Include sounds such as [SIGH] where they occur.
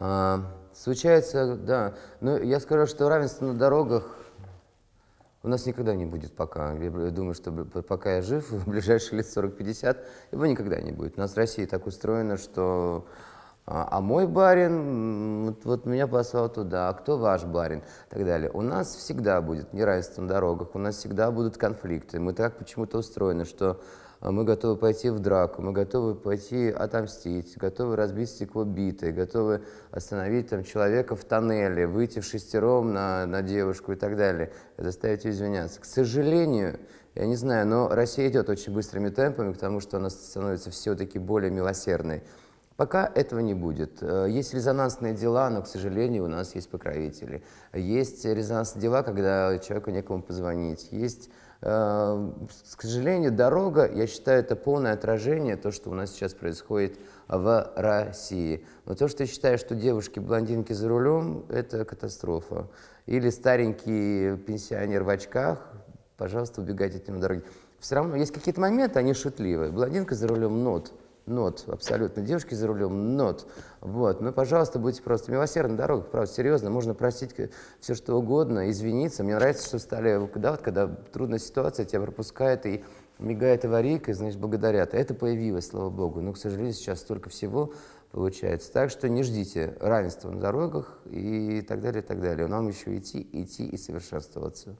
А, случается, да. Но ну, я скажу, что равенство на дорогах у нас никогда не будет пока. Я думаю, что пока я жив, [LAUGHS] в ближайшие лет 40-50, его никогда не будет. У нас в России так устроено, что а, а мой барин, вот, вот меня послал туда, а кто ваш барин? И так далее. У нас всегда будет неравенство на дорогах, у нас всегда будут конфликты. Мы так почему-то устроены, что а, мы готовы пойти в драку, мы готовы пойти отомстить, готовы разбить стекло битой, готовы остановить там человека в тоннеле, выйти в шестером на, на девушку и так далее, заставить ее извиняться. К сожалению, я не знаю, но Россия идет очень быстрыми темпами потому что она становится все-таки более милосердной. Пока этого не будет. Э, есть резонансные дела, но, к сожалению, у нас есть покровители. Есть резонансные дела, когда человеку некому позвонить. Есть, э, к сожалению, дорога, я считаю, это полное отражение то, что у нас сейчас происходит в России. Но то, что я считаю, что девушки-блондинки за рулем, это катастрофа. Или старенький пенсионер в очках, пожалуйста, убегайте от него дороги. Все равно есть какие-то моменты, они шутливые. Блондинка за рулем нот – нот, абсолютно. Девушки за рулем, нот. Вот. Ну, пожалуйста, будьте просто милосердны на дорогах, правда, серьезно. Можно простить все, что угодно, извиниться. Мне нравится, что стали, да, вот, когда трудная ситуация, тебя пропускает и мигает аварийка, и, значит, благодарят. Это появилось, слава богу. Но, к сожалению, сейчас столько всего получается. Так что не ждите равенства на дорогах и так далее, и так далее. Нам еще идти, идти и совершенствоваться.